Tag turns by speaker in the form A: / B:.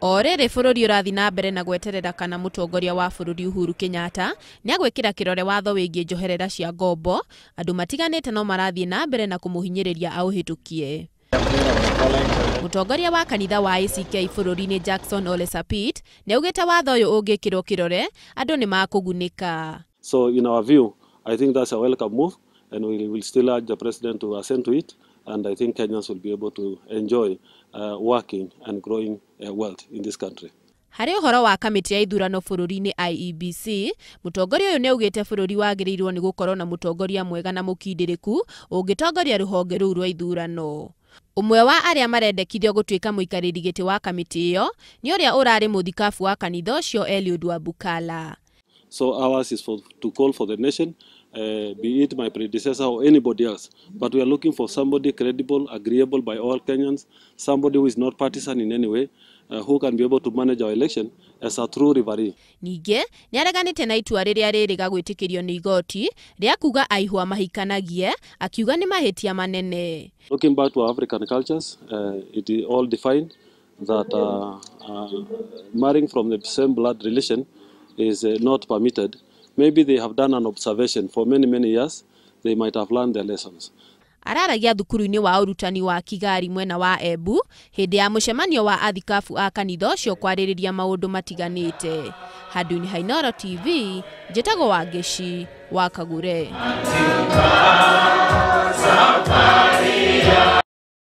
A: o rĩrĩ bũrũri ũrathiĩ na mbere na gweterera kana mũtongoria wa bũrũri Uhuru Kenyatta nĩ agwĩkĩra kĩrore watho wĩgiĩ njoherera cia ngombo andũ matiganĩte no marathiĩ na mbere na kũmũhinyĩrĩria aũhĩtũkie Mũtongoria wa kanitha wa ACK bũrũri-inĩ Jackson Ole Sapit nĩ augĩte watho ũyũ ũngĩkĩrwo kĩrore andũ nĩ makũgunĩka.
B: So in our view, I think that's a welcome move and we will still urge the president to assent to it and I think Kenyans will be able to enjoy uh, working and growing uh, wealth in this country.
A: harĩ ũhoro wa kamĩtĩ ya ithurano bũrũri-inĩ IEBC mũtongoria ũyũ nĩ augĩte bũrũri wagĩrĩirũo nĩ gũkorũo na mũtongoria mwega na mũkindĩrĩku ũngĩtongoria rũhonge rũu rwa ithurano ũmwe wa arĩa marendekithio gũtuĩka mũikarĩri gĩtĩ wa kamĩtĩ ĩyo nĩ ũrĩa ũrarĩ mũthikabu wa kanitha ũcio Eliud bukala
B: so ours is for, to call for the nation uh, be it my predecessor or anybody else. But we are looking for somebody credible, agreeable by all Kenyans, somebody who is not partisan in any way, uh, who can be able to manage our election as a true rivalry. Ningĩ
A: nĩareganĩte na itua rĩrĩa rĩrĩga gwĩtĩkĩrio nĩ igoti rĩa kuga aihwa mahikanagie akiuga nĩ mahĩtia manene.
B: Looking back to African cultures, uh, it is all defined that uh, uh, marrying from the same blood relation is uh, not permitted maybe they have done an observation for many many years they might have learned their lessons
A: araragia thukuru-inĩ wa ũrutani wa kigari mwena wa embu hĩndĩ ya mũcemanio wa athikabu a kanitha ũcio kwarĩrĩria maũndũ matiganĩte handũ-inĩ hainoro tv njĩtagwo wa ngĩci wa kagũre